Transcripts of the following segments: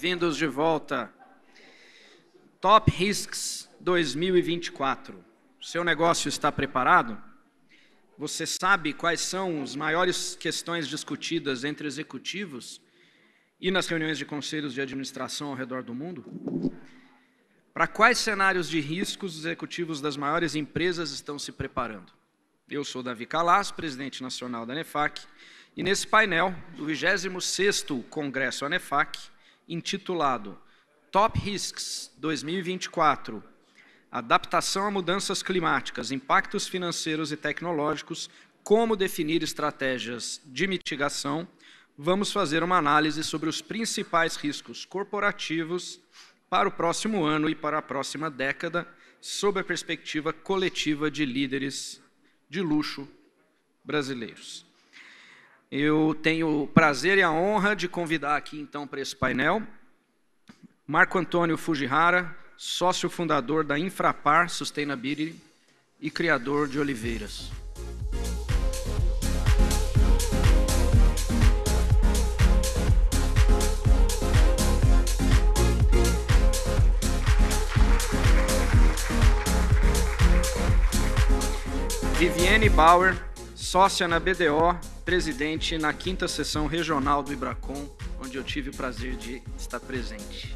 Bem-vindos de volta. Top Risks 2024. Seu negócio está preparado? Você sabe quais são as maiores questões discutidas entre executivos e nas reuniões de conselhos de administração ao redor do mundo? Para quais cenários de riscos os executivos das maiores empresas estão se preparando? Eu sou Davi Calas, presidente nacional da Nefac, e nesse painel do 26º Congresso ANEFAC, intitulado Top Risks 2024 Adaptação a Mudanças Climáticas, Impactos Financeiros e Tecnológicos, Como Definir Estratégias de Mitigação, vamos fazer uma análise sobre os principais riscos corporativos para o próximo ano e para a próxima década, sob a perspectiva coletiva de líderes de luxo brasileiros. Eu tenho o prazer e a honra de convidar aqui então para esse painel Marco Antônio Fujihara, sócio fundador da Infrapar Sustainability e criador de Oliveiras. Viviane Bauer, sócia na BDO presidente na quinta sessão regional do Ibracon, onde eu tive o prazer de estar presente.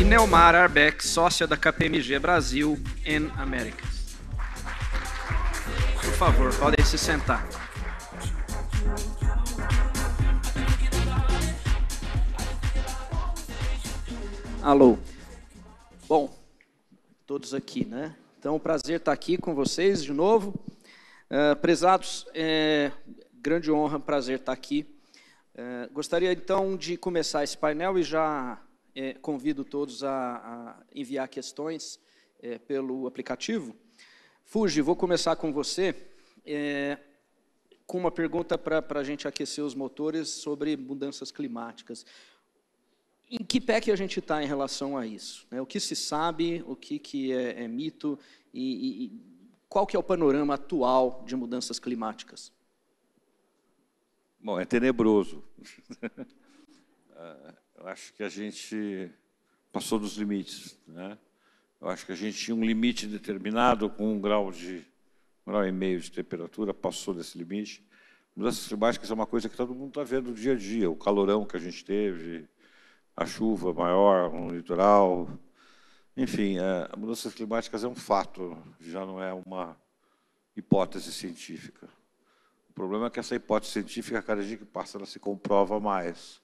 E Neomar Arbeck, sócia da KPMG Brasil and Americas. Por favor, podem se sentar. Alô. Bom, todos aqui, né? Então, prazer estar aqui com vocês de novo. Uh, prezados, é, grande honra, prazer estar aqui. Uh, gostaria então de começar esse painel e já é, convido todos a, a enviar questões é, pelo aplicativo. Fuji, vou começar com você, com uma pergunta para a gente aquecer os motores sobre mudanças climáticas em que pé que a gente está em relação a isso? Né? O que se sabe, o que, que é, é mito e, e, qual que é o panorama atual de mudanças climáticas? Bom, é tenebroso. Ah, eu acho que a gente passou dos limites. Né? Eu acho que a gente tinha um limite determinado com um grau de um grau e meio de temperatura, passou desse limite. Mudanças climáticas é uma coisa que todo mundo está vendo no dia a dia, o calorão que a gente teve, a chuva maior no litoral. Enfim, é, mudanças climáticas é um fato, já não é uma hipótese científica. O problema é que essa hipótese científica, a cada dia que passa, ela se comprova mais.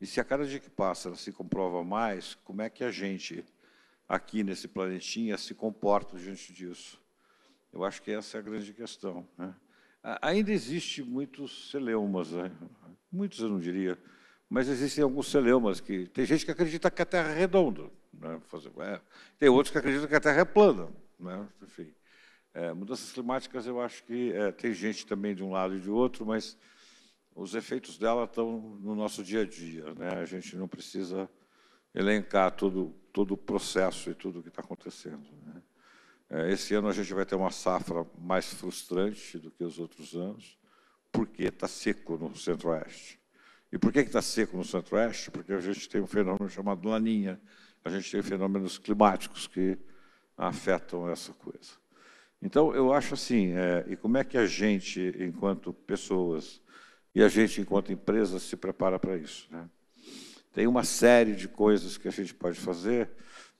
E se a cada dia que passa ela se comprova mais, como é que a gente, aqui nesse planetinha, se comporta diante disso? Eu acho que essa é a grande questão. Né? Ainda existe muitos celeumas, né? muitos eu não diria, mas existem alguns celeumas que. Tem gente que acredita que a Terra é redonda, né? É. tem outros que acreditam que a Terra é plana. Né? Enfim, é, mudanças climáticas, eu acho que é, tem gente também de um lado e de outro, mas os efeitos dela estão no nosso dia a dia. Né? A gente não precisa elencar todo, todo o processo e tudo o que está acontecendo. Né? É, esse ano a gente vai ter uma safra mais frustrante do que os outros anos, porque está seco no centro-oeste. E por que está seco no centro-oeste? Porque a gente tem um fenômeno chamado laninha, a gente tem fenômenos climáticos que afetam essa coisa. Então, eu acho assim, é, e como é que a gente, enquanto pessoas, e a gente, enquanto empresa, se prepara para isso? Né? Tem uma série de coisas que a gente pode fazer,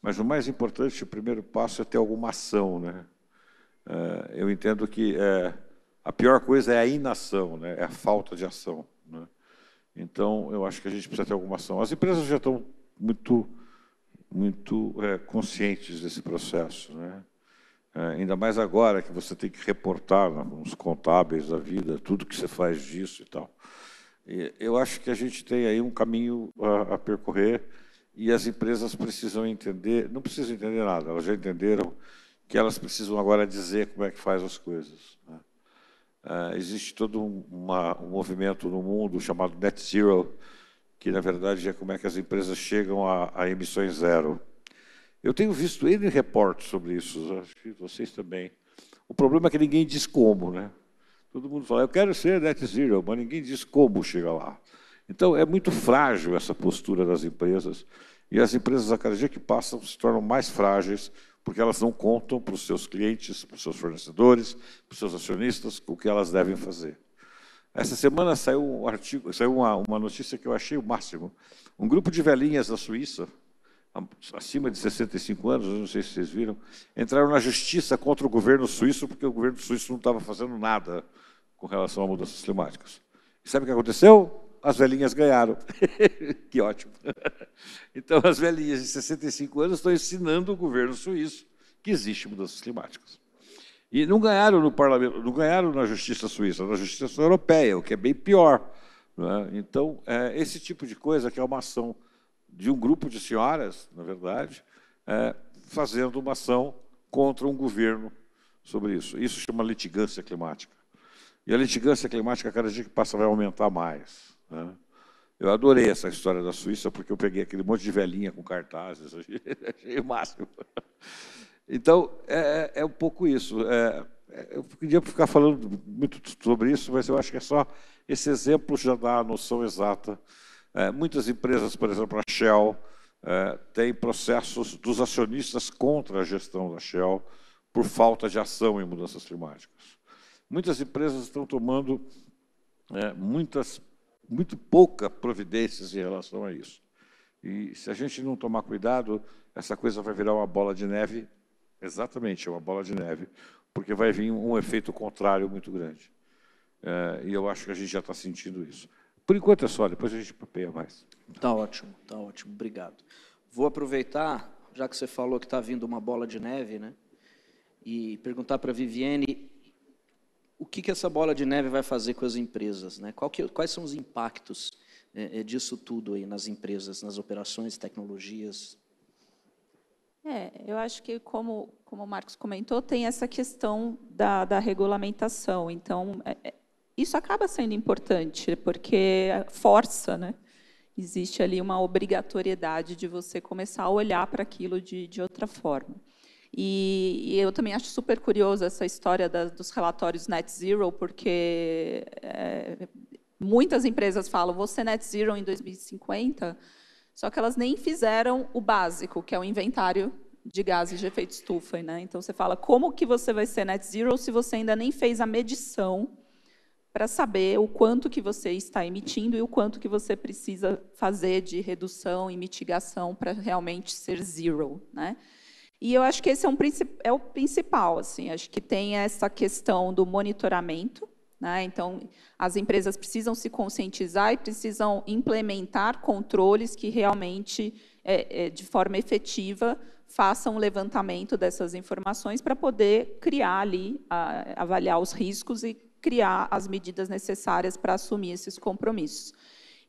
mas o mais importante, o primeiro passo é ter alguma ação. Né? É, eu entendo que é, a pior coisa é a inação, né? é a falta de ação. Então, eu acho que a gente precisa ter alguma ação. As empresas já estão muito, muito é, conscientes desse processo, né? É, ainda mais agora que você tem que reportar nos né, contábeis da vida tudo que você faz disso e tal. E eu acho que a gente tem aí um caminho a, a percorrer e as empresas precisam entender, não precisam entender nada, elas já entenderam que elas precisam agora dizer como é que faz as coisas. Né? Ah, existe todo um, uma, um, movimento no mundo chamado Net Zero, que na verdade é como é que as empresas chegam a, a emissões zero. Eu tenho visto N reportes sobre isso, acho que vocês também. O problema é que ninguém diz como, né? Todo mundo fala, eu quero ser net zero, mas ninguém diz como chegar lá. Então, é muito frágil essa postura das empresas. E as empresas, a cada dia que passam, se tornam mais frágeis porque elas não contam para os seus clientes, para os seus fornecedores, para os seus acionistas, o que elas devem fazer. Essa semana saiu um artigo, saiu uma, uma notícia que eu achei o máximo. Um grupo de velhinhas da Suíça, acima de 65 anos, não sei se vocês viram, entraram na justiça contra o governo suíço, porque o governo suíço não estava fazendo nada com relação a mudanças climáticas. E sabe o que aconteceu? as velhinhas ganharam. que ótimo. então, as velhinhas de 65 anos estão ensinando o governo suíço que existe mudanças climáticas. E não ganharam no parlamento, não ganharam na justiça suíça, na justiça europeia, o que é bem pior. É? Então, é, esse tipo de coisa que é uma ação de um grupo de senhoras, na verdade, é, fazendo uma ação contra um governo sobre isso. Isso chama litigância climática. E a litigância climática, cada dia que passa, vai aumentar mais. Né? Eu adorei essa história da Suíça, porque eu peguei aquele monte de velhinha com cartazes, achei, o máximo. Então, é, é, é um pouco isso. É, é, eu podia ficar falando muito sobre isso, mas eu acho que é só esse exemplo já dá a noção exata. É, muitas empresas, por exemplo, a Shell, é, tem processos dos acionistas contra a gestão da Shell por falta de ação em mudanças climáticas. Muitas empresas estão tomando é, muitas muito pouca providências em relação a isso. E se a gente não tomar cuidado, essa coisa vai virar uma bola de neve, exatamente, é uma bola de neve, porque vai vir um efeito contrário muito grande. É, e eu acho que a gente já está sentindo isso. Por enquanto é só, depois a gente papeia mais. Está ótimo, está ótimo, obrigado. Vou aproveitar, já que você falou que está vindo uma bola de neve, né? E perguntar para a Viviane o que, que essa bola de neve vai fazer com as empresas? Né? Que, é, quais são os impactos é, é, disso tudo aí nas empresas, nas operações, tecnologias? É, eu acho que, como, como o Marcos comentou, tem essa questão da, da regulamentação. Então, é, é isso acaba sendo importante, porque força, né? Existe ali uma obrigatoriedade de você começar a olhar para aquilo de, de outra forma. E, e eu também acho super curioso essa história da, dos relatórios net zero, porque é, muitas empresas falam, você é net zero em 2050, só que elas nem fizeram o básico, que é o inventário de gases de efeito estufa. Né? Então, você fala, como que você vai ser net zero se você ainda nem fez a medição para saber o quanto que você está emitindo e o quanto que você precisa fazer de redução e mitigação para realmente ser zero. Né? E eu acho que esse é, um, é o principal, assim, acho que tem essa questão do monitoramento, né? Então, as empresas precisam se conscientizar e precisam implementar controles que realmente, é, é, de forma efetiva, façam um levantamento dessas informações para poder criar ali, a, avaliar os riscos e criar as medidas necessárias para assumir esses compromissos.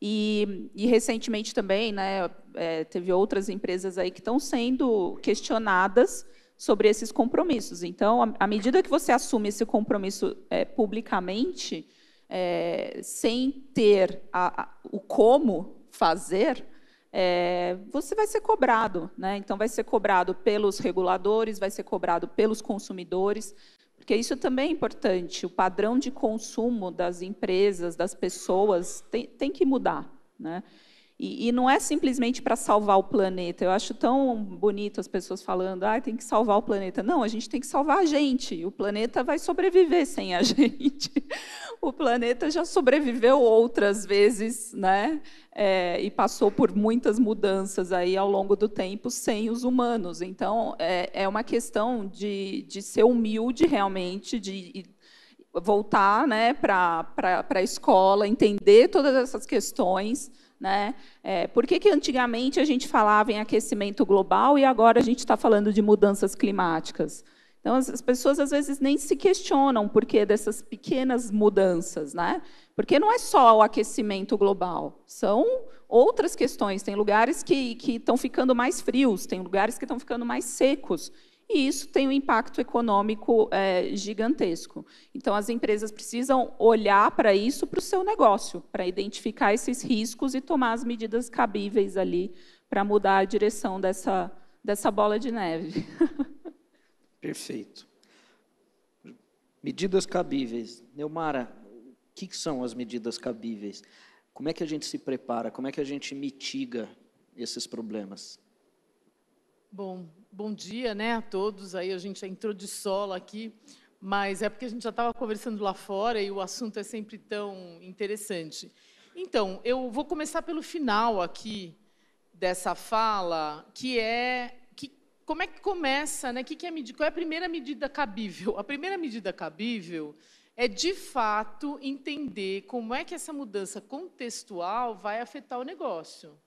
E, e recentemente também, né, é, teve outras empresas aí que estão sendo questionadas sobre esses compromissos. Então, à medida que você assume esse compromisso é, publicamente, é, sem ter a, a, o como fazer, é, você vai ser cobrado. Né? Então, vai ser cobrado pelos reguladores, vai ser cobrado pelos consumidores, porque isso também é importante. O padrão de consumo das empresas, das pessoas, tem, tem que mudar. Né? E, e, não é simplesmente para salvar o planeta. Eu acho tão bonito as pessoas falando, ah, tem que salvar o planeta. Não, a gente tem que salvar a gente. O planeta vai sobreviver sem a gente. O planeta já sobreviveu outras vezes, né? É, e passou por muitas mudanças aí ao longo do tempo sem os humanos. Então, é, é uma questão de, de ser humilde realmente, de voltar né, para a escola, entender todas essas questões né? É, por que, que antigamente a gente falava em aquecimento global e agora a gente está falando de mudanças climáticas? Então, as, as pessoas às vezes nem se questionam por que dessas pequenas mudanças, né? Porque não é só o aquecimento global, são outras questões. Tem lugares que estão ficando mais frios, tem lugares que estão ficando mais secos. E isso tem um impacto econômico é, gigantesco. Então, as empresas precisam olhar para isso, para o seu negócio, para identificar esses riscos e tomar as medidas cabíveis ali para mudar a direção dessa, dessa bola de neve. Perfeito. Medidas cabíveis. Neumara, o que, que são as medidas cabíveis? Como é que a gente se prepara? Como é que a gente mitiga esses problemas? Bom, Bom dia, né, a todos. Aí a gente já entrou de solo aqui, mas é porque a gente já estava conversando lá fora e o assunto é sempre tão interessante. Então, eu vou começar pelo final aqui dessa fala, que é que, como é que começa, né? Que que é, qual é a primeira medida cabível? A primeira medida cabível é, de fato, entender como é que essa mudança contextual vai afetar o negócio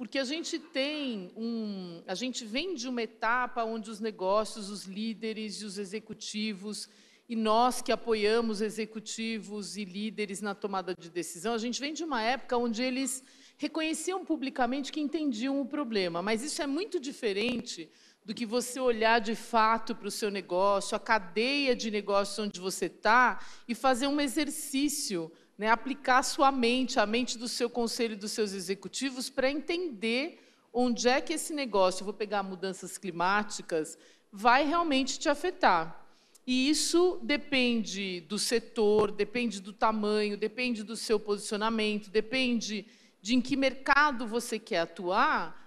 porque a gente tem um, a gente vem de uma etapa onde os negócios, os líderes e os executivos e nós que apoiamos executivos e líderes na tomada de decisão, a gente vem de uma época onde eles reconheciam publicamente que entendiam o problema, mas isso é muito diferente do que você olhar de fato para o seu negócio, a cadeia de negócio onde você está e fazer um exercício né, aplicar a sua mente, a mente do seu conselho e dos seus executivos, para entender onde é que esse negócio, vou pegar mudanças climáticas, vai realmente te afetar. E isso depende do setor, depende do tamanho, depende do seu posicionamento, depende de em que mercado você quer atuar.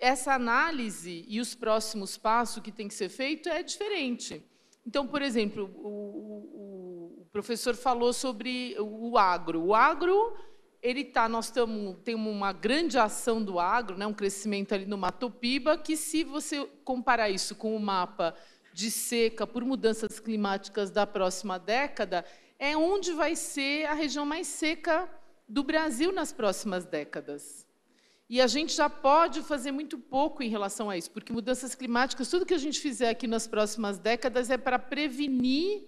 Essa análise e os próximos passos que tem que ser feito é diferente. Então, por exemplo, o, o, o professor falou sobre o agro. O agro ele tá, nós tamo, temos uma grande ação do agro, né, um crescimento ali no Mato Piba, que se você comparar isso com o mapa de seca por mudanças climáticas da próxima década, é onde vai ser a região mais seca do Brasil nas próximas décadas. E a gente já pode fazer muito pouco em relação a isso, porque mudanças climáticas, tudo que a gente fizer aqui nas próximas décadas é para prevenir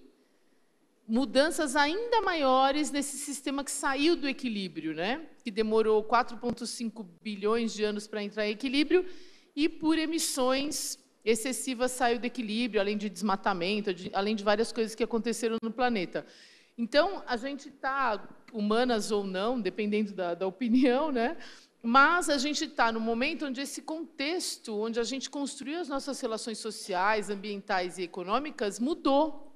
mudanças ainda maiores nesse sistema que saiu do equilíbrio, né? que demorou 4,5 bilhões de anos para entrar em equilíbrio, e por emissões excessivas saiu do equilíbrio, além de desmatamento, de, além de várias coisas que aconteceram no planeta. Então, a gente está, humanas ou não, dependendo da, da opinião, né? Mas a gente está no momento onde esse contexto, onde a gente construiu as nossas relações sociais, ambientais e econômicas, mudou.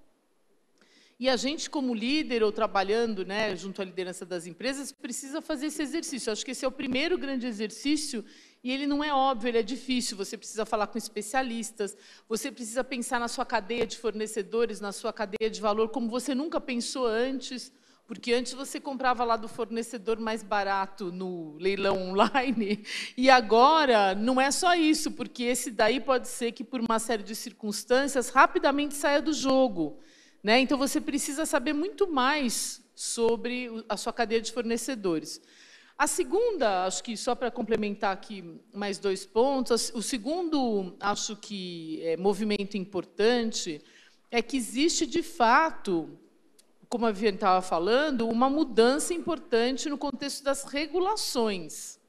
E a gente, como líder ou trabalhando né, junto à liderança das empresas, precisa fazer esse exercício. acho que esse é o primeiro grande exercício e ele não é óbvio, ele é difícil. Você precisa falar com especialistas, você precisa pensar na sua cadeia de fornecedores, na sua cadeia de valor, como você nunca pensou antes. Porque antes você comprava lá do fornecedor mais barato no leilão online, e agora não é só isso, porque esse daí pode ser que, por uma série de circunstâncias, rapidamente saia do jogo. Né? Então você precisa saber muito mais sobre a sua cadeia de fornecedores. A segunda, acho que só para complementar aqui mais dois pontos, o segundo, acho que é, movimento importante é que existe de fato como a Viviane estava falando, uma mudança importante no contexto das regulações.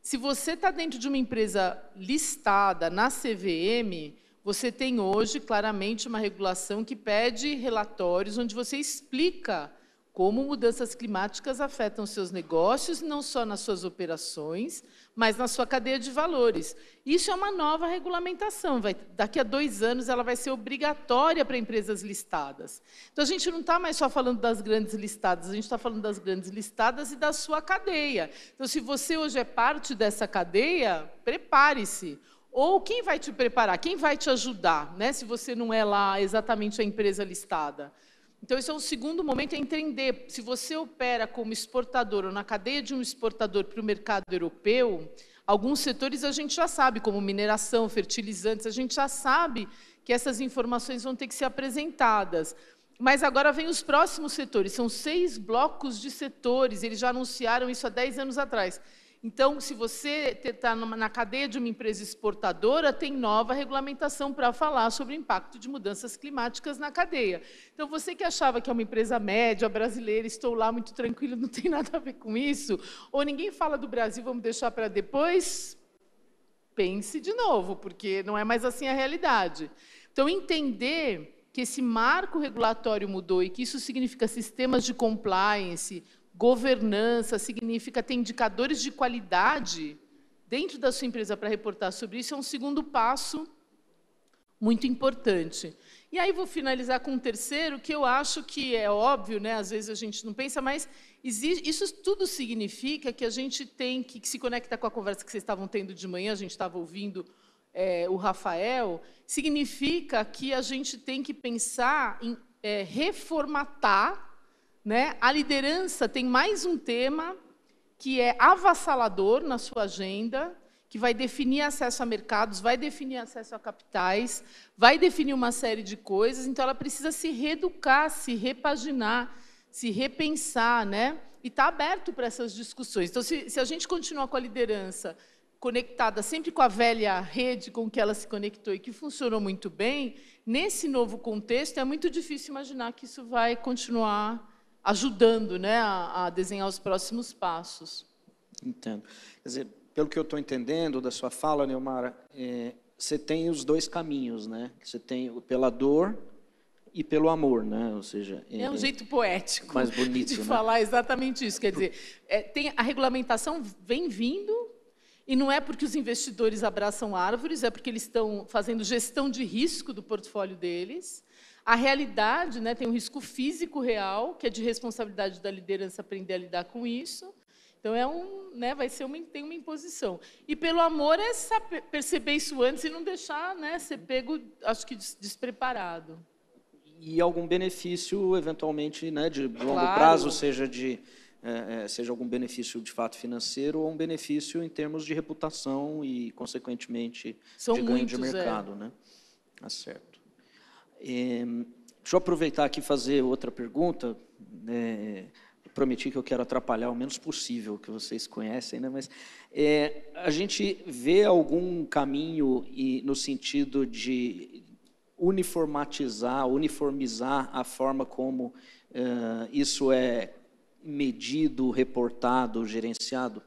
Se você está dentro de uma empresa listada na CVM, você tem hoje claramente uma regulação que pede relatórios onde você explica como mudanças climáticas afetam seus negócios, não só nas suas operações, mas na sua cadeia de valores. Isso é uma nova regulamentação. Vai, daqui a dois anos, ela vai ser obrigatória para empresas listadas. Então, a gente não está mais só falando das grandes listadas, a gente está falando das grandes listadas e da sua cadeia. Então, se você hoje é parte dessa cadeia, prepare-se ou quem vai te preparar, quem vai te ajudar, né? Se você não é lá exatamente a empresa listada. Então, esse é o segundo momento, é entender se você opera como exportador ou na cadeia de um exportador para o mercado europeu, alguns setores a gente já sabe, como mineração, fertilizantes, a gente já sabe que essas informações vão ter que ser apresentadas. Mas agora vem os próximos setores, são seis blocos de setores, eles já anunciaram isso há 10 anos atrás. Então, se você está na cadeia de uma empresa exportadora, tem nova regulamentação para falar sobre o impacto de mudanças climáticas na cadeia. Então, você que achava que é uma empresa média, brasileira, estou lá muito tranquilo, não tem nada a ver com isso, ou ninguém fala do Brasil, vamos deixar para depois, pense de novo, porque não é mais assim a realidade. Então, entender que esse marco regulatório mudou e que isso significa sistemas de compliance, governança, significa ter indicadores de qualidade dentro da sua empresa para reportar sobre isso, é um segundo passo muito importante. E aí vou finalizar com um terceiro, que eu acho que é óbvio, né? às vezes a gente não pensa, mas existe, isso tudo significa que a gente tem que, que, se conectar com a conversa que vocês estavam tendo de manhã, a gente estava ouvindo é, o Rafael, significa que a gente tem que pensar em é, reformatar né? A liderança tem mais um tema que é avassalador na sua agenda, que vai definir acesso a mercados, vai definir acesso a capitais, vai definir uma série de coisas. Então, ela precisa se reeducar, se repaginar, se repensar, né? E está aberto para essas discussões. Então, se, se a gente continuar com a liderança conectada sempre com a velha rede com que ela se conectou e que funcionou muito bem, nesse novo contexto é muito difícil imaginar que isso vai continuar ajudando né, a, a desenhar os próximos passos. Entendo. Quer dizer, pelo que eu estou entendendo da sua fala, Neumara, é, você tem os dois caminhos, né? Você tem pela dor e pelo amor, né? Ou seja, é, é um é jeito poético, mais bonito, de né? falar exatamente isso. Quer dizer, é, tem a regulamentação vem vindo e não é porque os investidores abraçam árvores, é porque eles estão fazendo gestão de risco do portfólio deles. A realidade né, tem um risco físico real, que é de responsabilidade da liderança aprender a lidar com isso. Então é um, né, vai ser uma, tem uma imposição. E pelo amor é saber, perceber isso antes e não deixar, né, ser pego, acho que despreparado. E algum benefício eventualmente, né, de longo claro. prazo, seja de é, é, seja algum benefício de fato financeiro ou um benefício em termos de reputação e consequentemente São de ganho muitos, de é. mercado, é. né? Tá certo. É, deixa eu aproveitar aqui e fazer outra pergunta. É, prometi que eu quero atrapalhar o menos possível, que vocês conhecem, né? mas é, a gente vê algum caminho e, no sentido de uniformatizar, uniformizar a forma como é, isso é medido, reportado, gerenciado?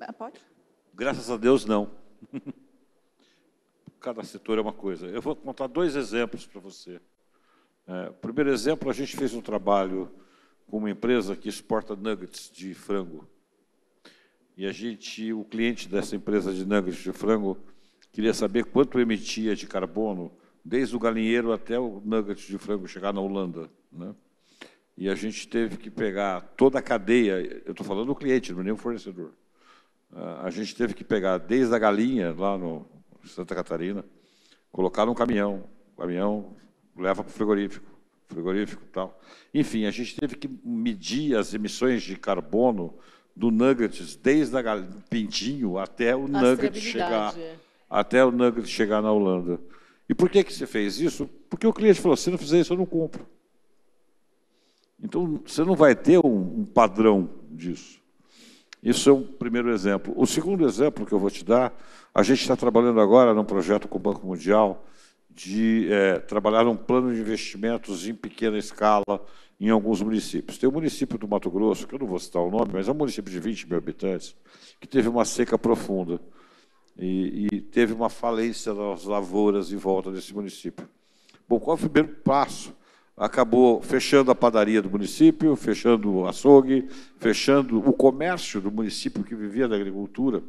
Ah, pode? Graças a Deus, não. cada setor é uma coisa. Eu vou contar dois exemplos para você. É, primeiro exemplo, a gente fez um trabalho com uma empresa que exporta nuggets de frango. E a gente, o cliente dessa empresa de nuggets de frango queria saber quanto emitia de carbono desde o galinheiro até o nugget de frango chegar na Holanda, né? E a gente teve que pegar toda a cadeia, eu estou falando do cliente, não é nem o fornecedor. Ah, a gente teve que pegar desde a galinha lá no Santa Catarina, colocaram um caminhão, o caminhão leva para o frigorífico, frigorífico tal. Enfim, a gente teve que medir as emissões de carbono do nuggets desde a pintinho até o nugget chegar é. até o nugget chegar na Holanda. E por que que você fez isso? Porque o cliente falou: se não fizer isso, eu não compro. Então você não vai ter um, um padrão disso. Isso é um primeiro exemplo. O segundo exemplo que eu vou te dar, a gente está trabalhando agora num projeto com o Banco Mundial de é, trabalhar um plano de investimentos em pequena escala em alguns municípios. Tem o um município do Mato Grosso, que eu não vou citar o nome, mas é um município de 20 mil habitantes, que teve uma seca profunda e, e teve uma falência das lavouras em volta desse município. Bom, qual é o primeiro passo acabou fechando a padaria do município, fechando o açougue, fechando o comércio do município que vivia da agricultura.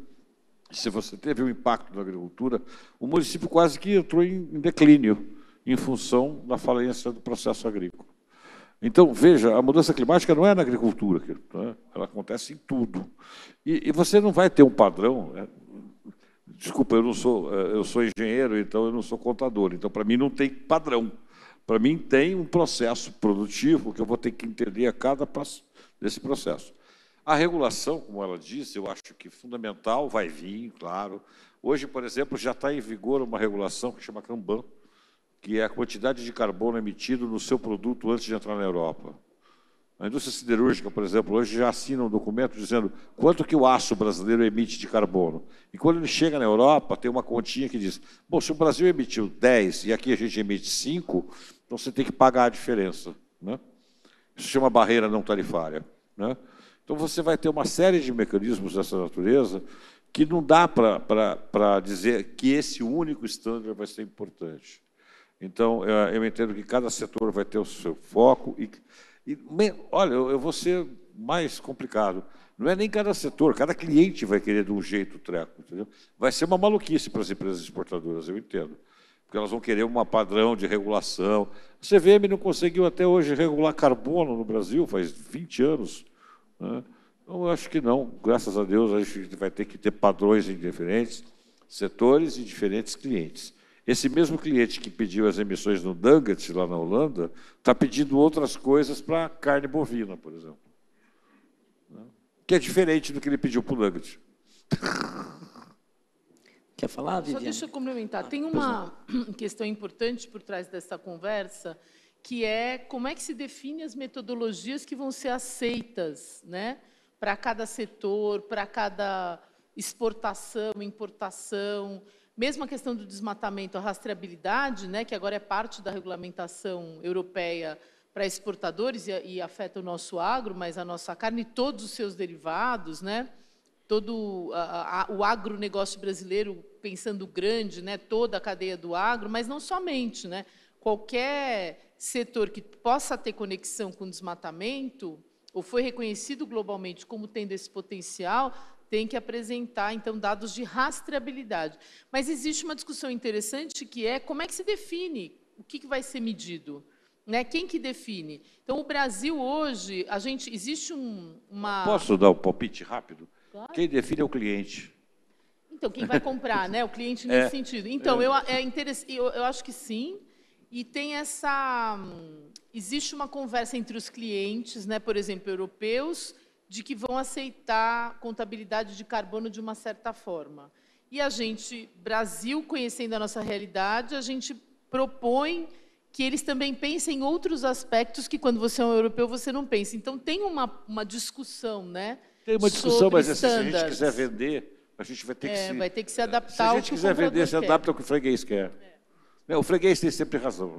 Se você teve um impacto na agricultura, o município quase que entrou em declínio em função da falência do processo agrícola. Então, veja, a mudança climática não é na agricultura, né? ela acontece em tudo. E, e, você não vai ter um padrão. Né? Desculpa, eu não sou, eh, eu sou engenheiro, então eu não sou contador. Então, para mim, não tem padrão. Para mim, tem um processo produtivo que eu vou ter que entender a cada passo desse processo. A regulação, como ela disse, eu acho que fundamental, vai vir, claro. Hoje, por exemplo, já está em vigor uma regulação que chama Kanban, que é a quantidade de carbono emitido no seu produto antes de entrar na Europa. A indústria siderúrgica, por exemplo, hoje já assina um documento dizendo quanto que o aço brasileiro emite de carbono. E quando ele chega na Europa, tem uma continha que diz: bom, se o Brasil emitiu 10 e aqui a gente emite 5, então você tem que pagar a diferença. Né? Isso chama barreira não tarifária. Né? Então você vai ter uma série de mecanismos dessa natureza que não dá para dizer que esse único estándar vai ser importante. Então, eh, eu entendo que cada setor vai ter o seu foco e e, olha, eu, eu vou ser mais complicado. Não é nem cada setor, cada cliente vai querer de um jeito o treco, entendeu? Vai ser uma maluquice para as empresas exportadoras, eu entendo. Porque elas vão querer um padrão de regulação. A CVM não conseguiu até hoje regular carbono no Brasil, faz 20 anos. Né? Então, eu acho que não. Graças a Deus, a gente vai ter que ter padrões em diferentes setores e diferentes clientes. Esse mesmo cliente que pediu as emissões no Nugget, lá na Holanda, está pedindo outras coisas para carne bovina, por exemplo. Né? Que é diferente do que ele pediu para o Nugget. Quer falar, Viviane? Só deixa eu complementar. Ah, Tem uma questão importante por trás dessa conversa, que é como é que se define as metodologias que vão ser aceitas né, para cada setor, para cada exportação, importação. Mesmo a questão do desmatamento, a rastreabilidade, né, que agora é parte da regulamentação europeia para exportadores e, e afeta o nosso agro, mas a nossa carne e todos os seus derivados, né? todo a, a, o agronegócio brasileiro pensando grande, né, toda a cadeia do agro, mas não somente, né, qualquer setor que possa ter conexão com desmatamento ou foi reconhecido globalmente como tendo esse potencial tem que apresentar, então, dados de rastreabilidade. Mas existe uma discussão interessante que é como é que se define o que, que vai ser medido. Né? Quem que define? Então, o Brasil hoje, a gente existe um, uma. Posso dar um palpite rápido? Claro. Quem define é o cliente. Então, quem vai comprar, né? O cliente nesse é, sentido. Então, é. eu, é interess... eu, eu acho que sim. E tem essa. Hum, existe uma conversa entre os clientes, né? por exemplo, europeus, de que vão aceitar contabilidade de carbono de uma certa forma. E a gente, Brasil, conhecendo a nossa realidade, a gente propõe que eles também pensem em outros aspectos que, quando você é um europeu, você não pensa. Então, tem uma, uma discussão, né? Tem uma discussão, mas assim, se a gente quiser vender, a gente vai ter que, é, se, vai ter que se é, adaptar ao que Se a gente quiser vender, se adapta ao que o freguês quer. É. O freguês tem sempre razão.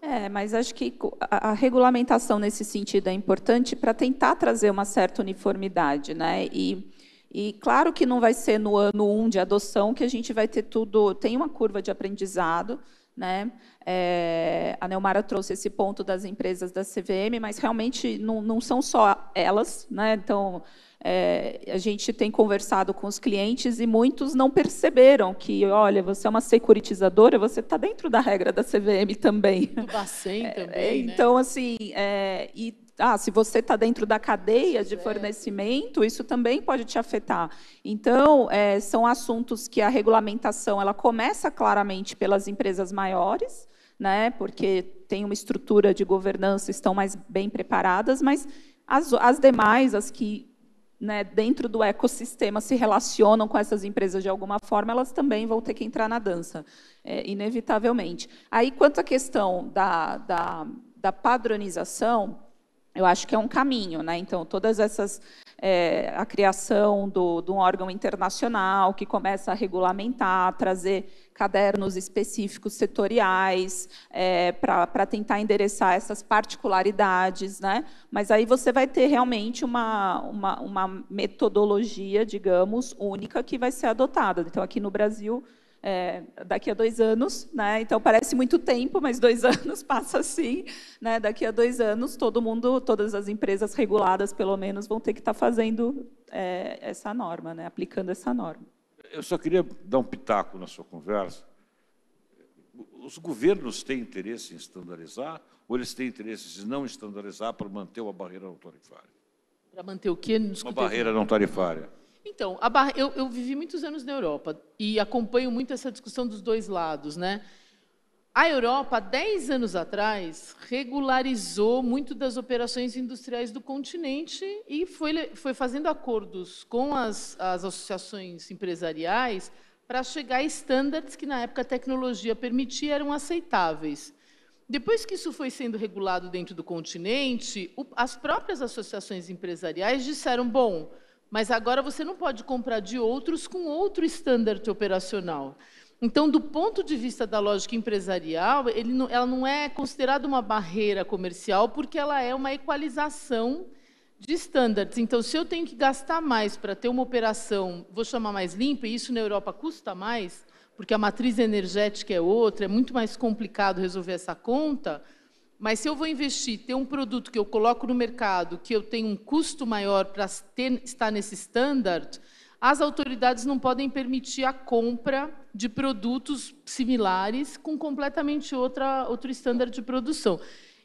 É, mas acho que a, regulamentação nesse sentido é importante para tentar trazer uma certa uniformidade, né? E, e claro que não vai ser no ano 1 um de adoção que a gente vai ter tudo, tem uma curva de aprendizado, né? É, a Neumara trouxe esse ponto das empresas da CVM, mas realmente não, não são só elas. Né? Então, é, a gente tem conversado com os clientes e muitos não perceberam que, olha, você é uma securitizadora, você está dentro da regra da CVM também. Do Bacen é, também. Né? Então, assim, é, então, né? assim, e ah, se você está dentro da cadeia de fornecimento, isso também pode te afetar. Então, é, são assuntos que a regulamentação ela começa claramente pelas empresas maiores, né, porque tem uma estrutura de governança, estão mais bem preparadas, mas as, as demais, as que né, dentro do ecossistema se relacionam com essas empresas de alguma forma, elas também vão ter que entrar na dança, é, inevitavelmente. Aí, quanto à questão da, da, da padronização, eu acho que é um caminho, né? Então, todas essas é, a criação do, de um órgão internacional que começa a regulamentar, trazer cadernos específicos setoriais é, para tentar endereçar essas particularidades, né? Mas aí você vai ter realmente uma, uma, uma metodologia, digamos, única que vai ser adotada. Então, aqui no Brasil, é, daqui a dois anos, né? Então parece muito tempo, mas dois anos passa assim, né? Daqui a dois anos todo mundo, todas as empresas reguladas pelo menos vão ter que estar tá fazendo é, essa norma, né? Aplicando essa norma. Eu só queria dar um pitaco na sua conversa. Os governos têm interesse em estandarizar ou eles têm interesse em não estandarizar para manter uma barreira não tarifária? Para manter o quê? Uma barreira não tarifária. Então, barra... eu, eu, vivi muitos anos na Europa e acompanho muito essa discussão dos dois lados, né? A Europa, 10 anos atrás, regularizou muito das operações industriais do continente e foi, foi fazendo acordos com as, as associações empresariais para chegar a estándares que, na época, a tecnologia permitia eram aceitáveis. Depois que isso foi sendo regulado dentro do continente, o, as próprias associações empresariais disseram: bom, mas agora você não pode comprar de outros com outro standard operacional. Então, do ponto de vista da lógica empresarial, não, ela não é considerada uma barreira comercial porque ela é uma equalização de standards. Então, se eu tenho que gastar mais para ter uma operação, vou chamar mais limpa, e isso na Europa custa mais, porque a matriz energética é outra, é muito mais complicado resolver essa conta, mas se eu vou investir, ter um produto que eu coloco no mercado, que eu tenho um custo maior para estar nesse standard, as autoridades não podem permitir a compra de produtos similares com completamente outra, outro standard de produção.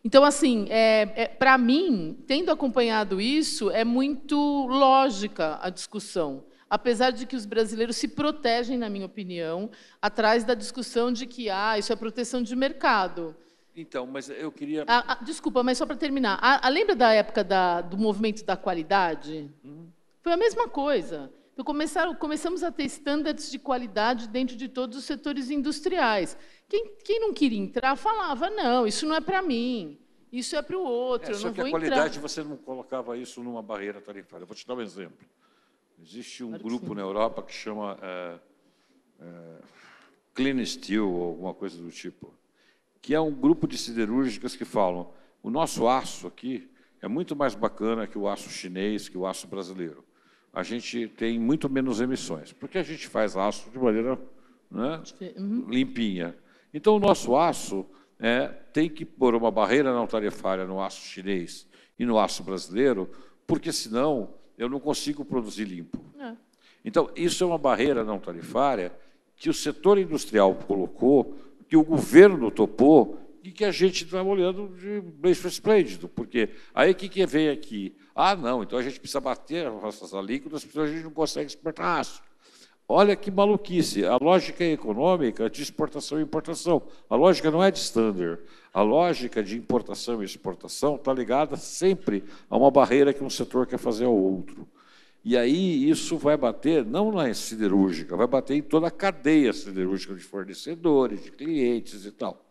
Então, assim, é, é, para mim, tendo acompanhado isso, é muito lógica a discussão. Apesar de que os brasileiros se protegem, na minha opinião, atrás da discussão de que ah, isso é proteção de mercado. Então, mas eu queria. Ah, ah, desculpa, mas só para terminar. A lembra da época da, do movimento da qualidade? Uhum. Foi a mesma coisa. Então, começaram, começamos a ter estándares de qualidade dentro de todos os setores industriais. Quem, quem não queria entrar falava: não, isso não é para mim, isso é para o outro. É, só que a qualidade entrar. você não colocava isso numa barreira tarifária. vou te dar um exemplo. Existe um claro grupo na Europa que chama é, é, Clean Steel, ou alguma coisa do tipo que é um grupo de siderúrgicas que falam: o nosso aço aqui é muito mais bacana que o aço chinês, que o aço brasileiro. A gente tem muito menos emissões, porque a gente faz aço de maneira né, uhum. limpinha. Então, o nosso aço é, tem que pôr uma barreira não tarifária no aço chinês e no aço brasileiro, porque senão eu não consigo produzir limpo. É. Então, isso é uma barreira não tarifária que o setor industrial colocou que o governo topou e que a gente está olhando de beijo esplêndido, porque aí o que, que vem aqui? Ah, não, então a gente precisa bater as nossas alíquotas, porque a gente não consegue exportar aço. Olha que maluquice, a lógica econômica de exportação e importação. A lógica não é de standard. A lógica de importação e exportação está ligada sempre a uma barreira que um setor quer fazer ao outro. E aí isso vai bater não na siderúrgica, vai bater em toda a cadeia siderúrgica de fornecedores, de clientes e tal.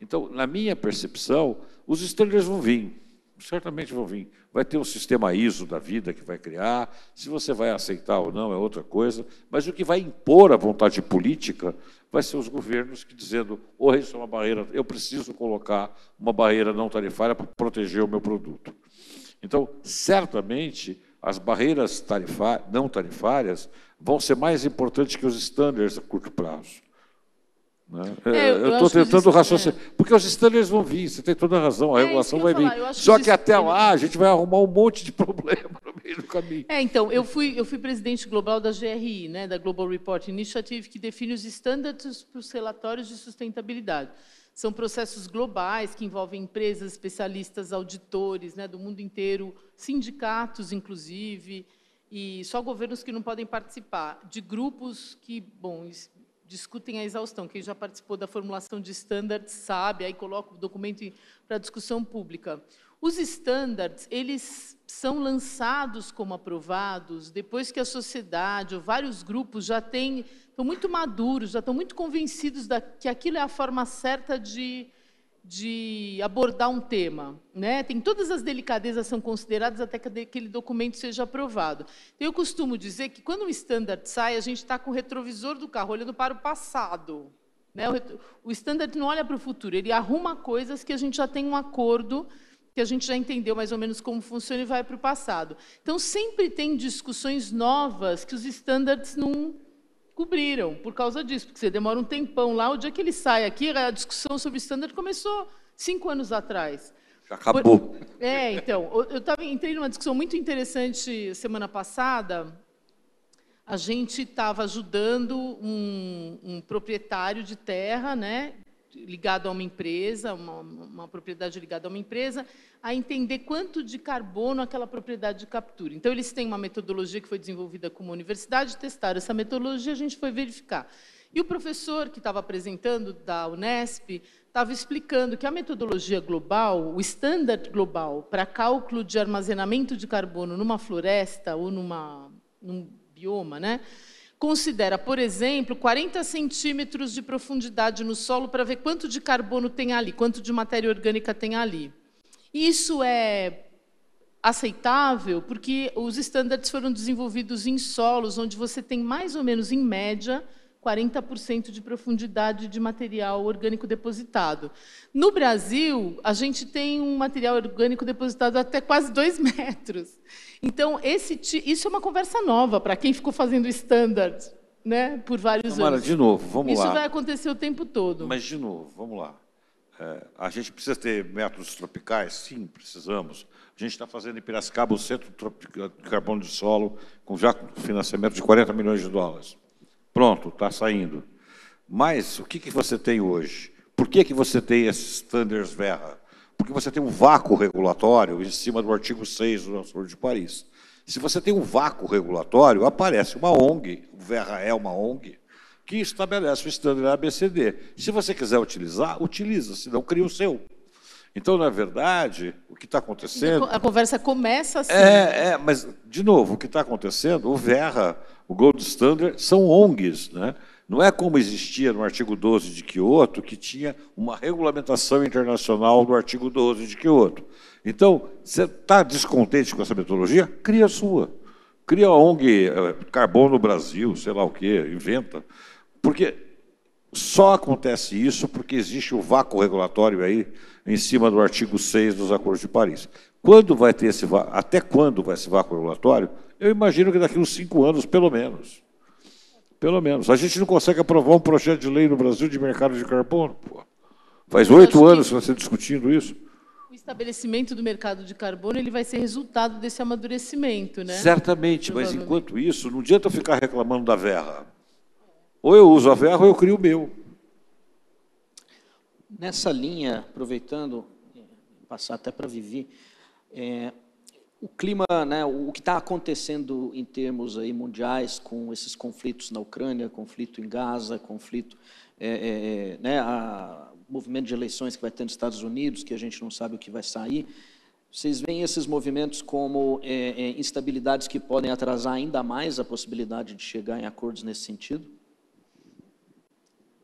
Então, na minha percepção, os estrangeiros vão vir, certamente vão vir. Vai ter um sistema ISO da vida que vai criar, se você vai aceitar ou não é outra coisa, mas o que vai impor a vontade política vai ser os governos que dizendo, ou oh, isso é uma barreira, eu preciso colocar uma barreira não tarifária para proteger o meu produto. Então, certamente, as barreiras tarifárias, não tarifárias vão ser mais importantes que os standards a curto prazo. Né? É, é eu estou tentando é. raciocinar. É. Porque os standards vão vir, você tem toda a razão, a é, regulação vai vir. Só que, que até lá a gente vai arrumar um monte de problema no meio do caminho. É, então, eu fui, eu fui presidente global da GRI, né, da Global Report Initiative, que define os estándares para os relatórios de sustentabilidade. São processos globais que envolvem empresas, especialistas, auditores né, do mundo inteiro, sindicatos, inclusive, e só governos que não podem participar, de grupos que, bom, discutem a exaustão. Quem já participou da formulação de standards sabe, aí coloca o documento para discussão pública. Os standards, eles são lançados como aprovados depois que a sociedade ou vários grupos já têm estão muito maduros, já estão muito convencidos da, que aquilo é a forma certa de, de abordar um tema. Né? Tem todas as delicadezas são consideradas até que aquele documento seja aprovado. Então, eu costumo dizer que quando um standard sai, a gente está com o retrovisor do carro olhando para o passado. Né? O, o standard não olha para o futuro, ele arruma coisas que a gente já tem um acordo que a gente já entendeu mais ou menos como funciona e vai para o passado. Então, sempre tem discussões novas que os standards não, descobriram por causa disso, porque você demora um tempão lá, o dia que ele sai aqui, a discussão sobre standard começou cinco anos atrás. Já acabou. Por... É, então, eu tava, entrei numa discussão muito interessante semana passada. A gente estava ajudando um, um, proprietário de terra, né, ligado a uma empresa, uma, uma, propriedade ligada a uma empresa, a entender quanto de carbono aquela propriedade captura. Então, eles têm uma metodologia que foi desenvolvida com uma universidade, testaram essa metodologia, a gente foi verificar. E o professor que estava apresentando da Unesp estava explicando que a metodologia global, o standard global para cálculo de armazenamento de carbono numa floresta ou numa, num bioma, né, Considera, por exemplo, 40 centímetros de profundidade no solo para ver quanto de carbono tem ali, quanto de matéria orgânica tem ali. Isso é aceitável porque os estándares foram desenvolvidos em solos onde você tem mais ou menos, em média, 40% de profundidade de material orgânico depositado. No Brasil, a gente tem um material orgânico depositado até quase 2 metros. Então, esse, isso é uma conversa nova para quem ficou fazendo standard né, por vários Tomara, anos. de novo, vamos isso lá. Isso vai acontecer o tempo todo. Mas, de novo, vamos lá. É, a gente precisa ter métodos tropicais? Sim, precisamos. A gente está fazendo em Piracicaba o Centro de Carbono de Solo, com já financiamento de 40 milhões de dólares. Pronto, está saindo. Mas o que, que você tem hoje? Por que, que você tem esses standards verra? Porque você tem um vácuo regulatório em cima do artigo 6 do Acordo de Paris. Se você tem um vácuo regulatório, aparece uma ONG, o Verra é uma ONG, que estabelece o standard ABCD. Se você quiser utilizar, utiliza, senão cria o seu. Então, na verdade, o que está acontecendo. A conversa começa assim. É, é mas, de novo, o que está acontecendo, o Verra, o Gold Standard, são ONGs. Né? Não é como existia no artigo 12 de Quioto, que tinha uma regulamentação internacional do artigo 12 de Quioto. Então, você está descontente com essa metodologia? Cria a sua. Cria a ONG eh, Carbono Brasil, sei lá o quê, inventa. Porque só acontece isso porque existe o vácuo regulatório aí em cima do artigo 6 dos Acordos de Paris. Quando vai ter esse até quando vai esse vácuo regulatório? Eu imagino que daqui uns cinco anos, pelo menos. Pelo menos. A gente não consegue aprovar um projeto de lei no Brasil de mercado de carbono. Pô. Faz oito anos que nós estamos tá discutindo isso. O estabelecimento do mercado de carbono ele vai ser resultado desse amadurecimento, né? Certamente, mas enquanto isso, não adianta eu ficar reclamando da verra. Ou eu uso a verra ou eu crio o meu nessa linha, aproveitando, eh, passar até para Vivi, é, o clima, né, o que está acontecendo em termos aí mundiais com esses conflitos na Ucrânia, conflito em Gaza, conflito, é, é, né, a, o movimento de eleições que vai ter nos Estados Unidos, que a gente não sabe o que vai sair. Vocês veem esses movimentos como é, instabilidades que podem atrasar ainda mais a possibilidade de chegar em acordos nesse sentido?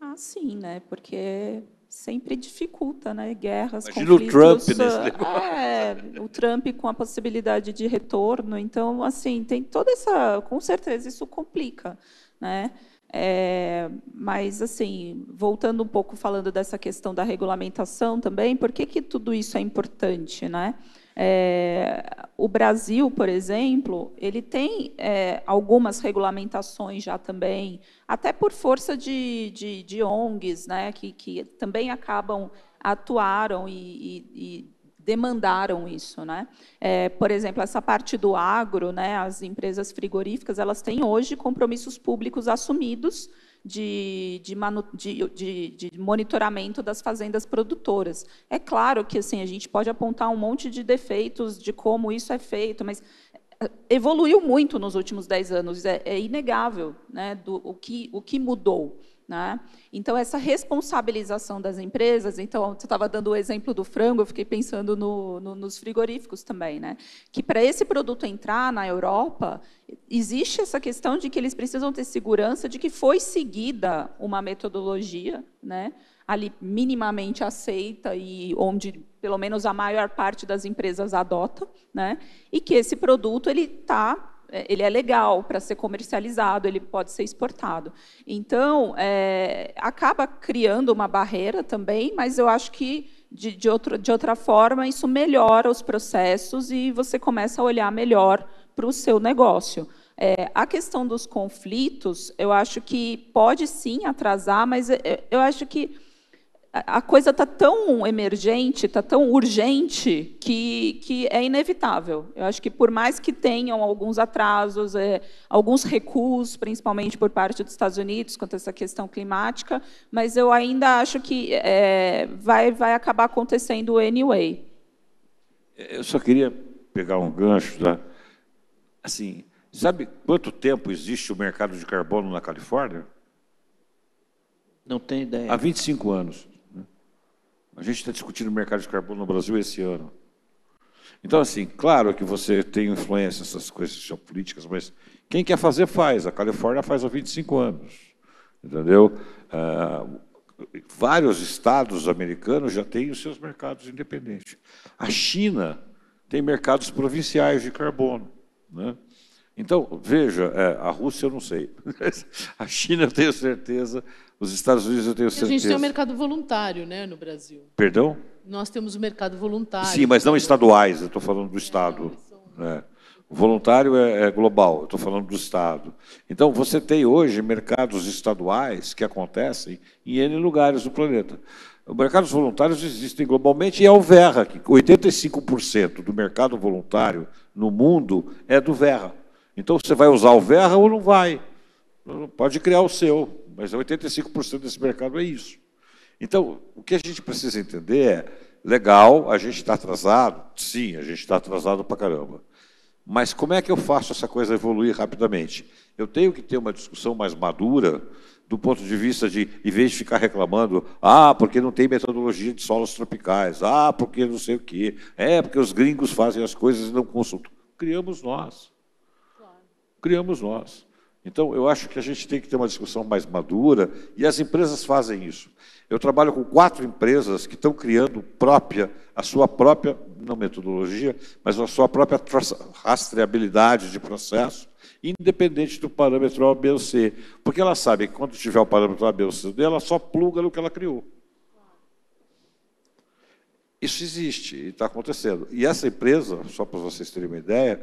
Ah, sim, né? Porque sempre dificulta, né? Guerras, Imagina conflitos. o Trump nesse ah, é, o Trump com a possibilidade de retorno. Então, assim, tem toda essa, com certeza isso complica, né? É, mas assim, voltando um pouco falando dessa questão da regulamentação também, por que, que tudo isso é importante, né? É, o Brasil, por exemplo, ele tem é, algumas regulamentações já também, até por força de, de, de ONGs, né, que, que, também acabam, atuaram e, e, e demandaram isso, né? É, por exemplo, essa parte do agro, né? As empresas frigoríficas, elas têm hoje compromissos públicos assumidos de, de, manu, de, de, monitoramento das fazendas produtoras. É claro que assim a gente pode apontar um monte de defeitos de como isso é feito, mas eh, evoluiu muito nos últimos dez anos, é, é inegável né, do, o, que, o que mudou. Né? Então, essa responsabilização das empresas, então, você estava dando o exemplo do frango, eu fiquei pensando no, no, nos frigoríficos também, né? que para esse produto entrar na Europa, existe essa questão de que eles precisam ter segurança de que foi seguida uma metodologia, né? ali minimamente aceita e onde pelo menos a maior parte das empresas adota, né? e que esse produto ele está é, ele é legal para ser comercializado, ele pode ser exportado. Então, é, acaba criando uma barreira também, mas eu acho que, de, de, outro, de outra forma, isso melhora os processos e você começa a olhar melhor para o seu negócio. É, a questão dos conflitos, eu acho que pode sim atrasar, mas eu acho que a coisa está tão emergente, está tão urgente, que, que é inevitável. Eu acho que, por mais que tenham alguns atrasos, é, alguns recuos, principalmente por parte dos Estados Unidos, quanto a essa questão climática, mas eu ainda acho que é, vai, vai acabar acontecendo anyway. Eu só queria pegar um gancho. Tá? Assim, sabe quanto tempo existe o mercado de carbono na Califórnia? Não tenho ideia. Há 25 anos. A gente está discutindo o mercado de carbono no Brasil esse ano. Então, assim, claro que você tem influência nessas coisas geopolíticas, mas quem quer fazer, faz. A Califórnia faz há 25 anos, entendeu? Ah, vários estados americanos já têm os seus mercados independentes. A China tem mercados provinciais de carbono, né? Então, veja, é, a Rússia eu não sei, a China eu tenho certeza, os Estados Unidos, eu tenho certeza. A gente tem um mercado voluntário né, no Brasil. Perdão? Nós temos o um mercado voluntário. Sim, mas não estaduais, eu estou falando do Estado. Né. O voluntário é, é global, eu estou falando do Estado. Então, você tem hoje mercados estaduais que acontecem em N lugares do planeta. Os mercados voluntários existem globalmente e é o Verra, que 85% do mercado voluntário no mundo é do Verra. Então, você vai usar o Verra ou não vai? Pode criar o seu, mas 85% desse mercado é isso. Então, o que a gente precisa entender é: legal, a gente está atrasado? Sim, a gente está atrasado para caramba. Mas como é que eu faço essa coisa evoluir rapidamente? Eu tenho que ter uma discussão mais madura do ponto de vista de, em vez de ficar reclamando, ah, porque não tem metodologia de solos tropicais, ah, porque não sei o quê, é porque os gringos fazem as coisas e não consultam. Criamos nós. Criamos nós. Então, eu acho que a gente tem que ter uma discussão mais madura e as empresas fazem isso. Eu trabalho com quatro empresas que estão criando própria, a sua própria, não metodologia, mas a sua própria rastreabilidade de processo, independente do parâmetro A, B ou C. Porque ela sabe que quando tiver o parâmetro A, B ou C dela, só pluga no que ela criou. Isso existe e está acontecendo. E essa empresa, só para vocês terem uma ideia,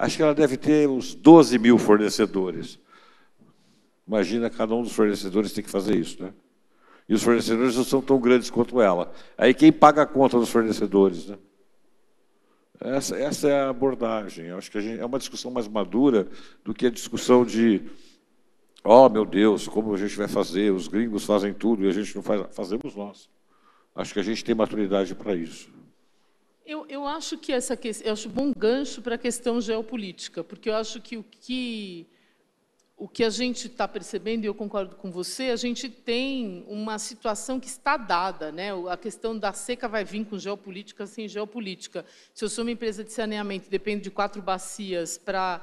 Acho que ela deve ter uns 12 mil fornecedores. Imagina, cada um dos fornecedores tem que fazer isso, né? E os fornecedores não são tão grandes quanto ela. Aí quem paga a conta dos fornecedores, né? Essa, essa é a abordagem. Eu acho que gente, é uma discussão mais madura do que a discussão de oh meu Deus, como a gente vai fazer? Os gringos fazem tudo e a gente não faz. Fazemos nós. Acho que a gente tem maturidade para isso. Eu, eu acho que essa eu acho bom gancho para a questão geopolítica, porque eu acho que o que o que a gente está percebendo, e eu concordo com você, a gente tem uma situação que está dada. Né? A questão da seca vai vir com geopolítica sem geopolítica. Se eu sou uma empresa de saneamento e dependo de quatro bacias para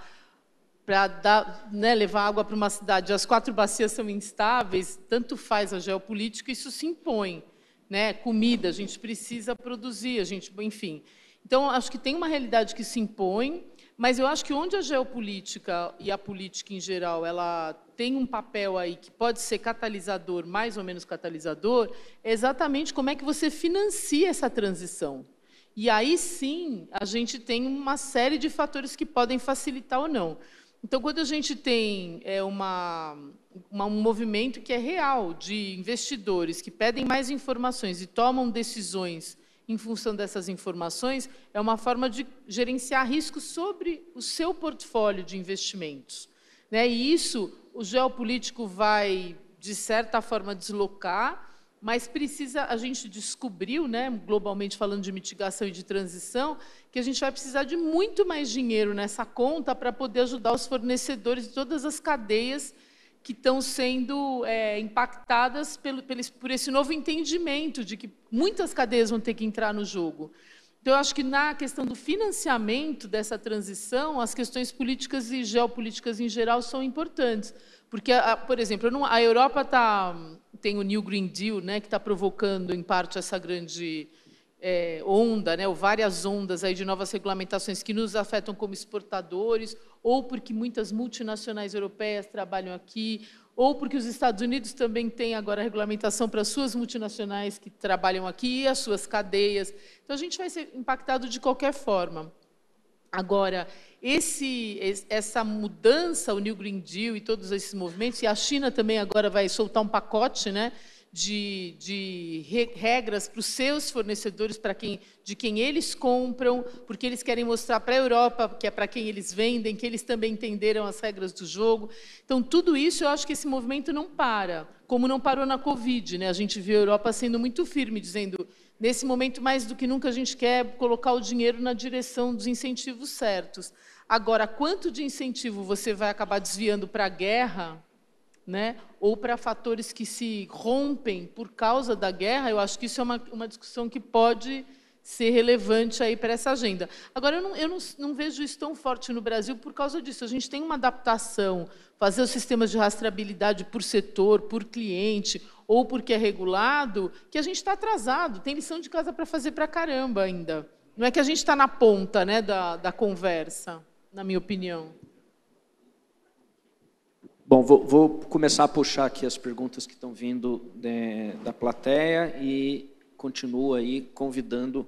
para né, levar água para uma cidade, as quatro bacias são instáveis, tanto faz a geopolítica, isso se impõe né? Comida, a gente precisa produzir, a gente, enfim. Então, acho que tem uma realidade que se impõe, mas eu acho que onde a geopolítica e a política em geral, ela tem um papel aí que pode ser catalisador, mais ou menos catalisador, é exatamente como é que você financia essa transição. E aí sim, a gente tem uma série de fatores que podem facilitar ou não. Então, quando a gente tem é, uma, uma, um movimento que é real de investidores que pedem mais informações e tomam decisões em função dessas informações, é uma forma de gerenciar riscos sobre o seu portfólio de investimentos. Né? E isso o geopolítico vai, de certa forma, deslocar mas precisa a gente descobriu, né, globalmente falando de mitigação e de transição, que a gente vai precisar de muito mais dinheiro nessa conta para poder ajudar os fornecedores de todas as cadeias que estão sendo é, impactadas pelo, por esse novo entendimento de que muitas cadeias vão ter que entrar no jogo. Então, eu acho que na questão do financiamento dessa transição, as questões políticas e geopolíticas em geral são importantes. Porque, por exemplo, a Europa está tem o New Green Deal, né, que está provocando, em parte, essa grande é, onda, né, ou várias ondas aí de novas regulamentações que nos afetam como exportadores, ou porque muitas multinacionais europeias trabalham aqui, ou porque os Estados Unidos também têm agora regulamentação para suas multinacionais que trabalham aqui e as suas cadeias. Então, a gente vai ser impactado de qualquer forma. Agora, esse, essa mudança, o New Green Deal e todos esses movimentos, e a China também agora vai soltar um pacote, né? de, de regras para os seus fornecedores, para quem, de quem eles compram, porque eles querem mostrar para a Europa, que é para quem eles vendem, que eles também entenderam as regras do jogo. Então, tudo isso, eu acho que esse movimento não para, como não parou na Covid. Né? A gente viu a Europa sendo muito firme, dizendo, nesse momento, mais do que nunca, a gente quer colocar o dinheiro na direção dos incentivos certos. Agora, quanto de incentivo você vai acabar desviando para a guerra né? ou para fatores que se rompem por causa da guerra, eu acho que isso é uma, uma discussão que pode ser relevante aí para essa agenda. Agora, eu, não, eu não, não, vejo isso tão forte no Brasil por causa disso. A gente tem uma adaptação, fazer os sistemas de rastreabilidade por setor, por cliente, ou porque é regulado, que a gente está atrasado, tem lição de casa para fazer para caramba ainda. Não é que a gente está na ponta né, da, da conversa, na minha opinião. Bom, vou, vou, começar a puxar aqui as perguntas que estão vindo de, da plateia e continuo aí convidando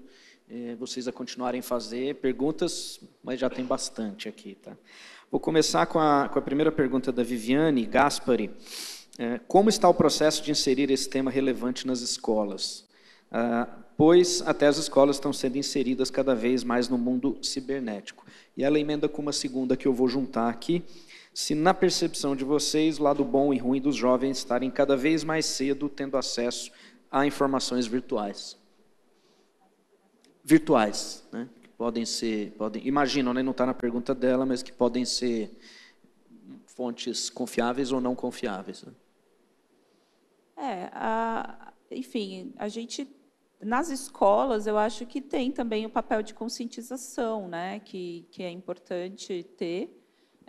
eh, vocês a continuarem a fazer perguntas, mas já tem bastante aqui, tá? Vou começar com a, com a primeira pergunta da Viviane Gaspari. Eh, como está o processo de inserir esse tema relevante nas escolas? Ah, pois até as escolas estão sendo inseridas cada vez mais no mundo cibernético. E ela emenda com uma segunda que eu vou juntar aqui, se na percepção de vocês, o lado bom e ruim dos jovens estarem cada vez mais cedo tendo acesso a informações virtuais. Virtuais, né? Que podem ser, podem, Imagino, né? não está na pergunta dela, mas que podem ser fontes confiáveis ou não confiáveis. Né? É, a, enfim, a gente nas escolas eu acho que tem também o papel de conscientização, né? Que que é importante ter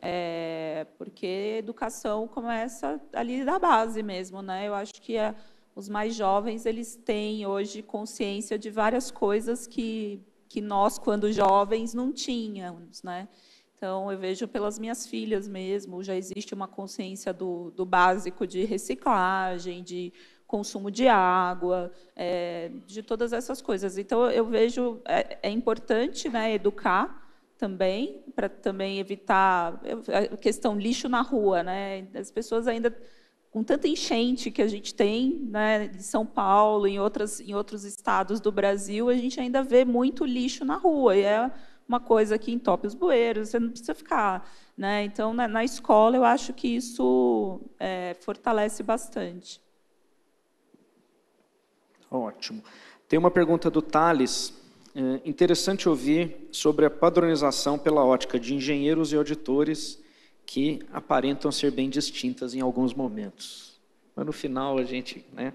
é, porque educação começa ali da base mesmo, né? Eu acho que a, é, os mais jovens eles têm hoje consciência de várias coisas que que nós quando jovens não tínhamos, né? Então eu vejo pelas minhas filhas mesmo, já existe uma consciência do, do básico de reciclagem, de consumo de água, é, de todas essas coisas. Então eu vejo é, é importante, né, educar também, para também evitar eh, a questão lixo na rua. Né? As pessoas ainda, com tanta enchente que a gente tem né, em São Paulo, em, outras, em outros estados do Brasil, a gente ainda vê muito lixo na rua. E é uma coisa que entope os bueiros, você não precisa ficar. Né? Então, na, na escola, eu acho que isso é, fortalece bastante. Ótimo. Tem uma pergunta do Thales é interessante ouvir sobre a padronização pela ótica de engenheiros e auditores que aparentam ser bem distintas em alguns momentos. Mas no final a gente. Né?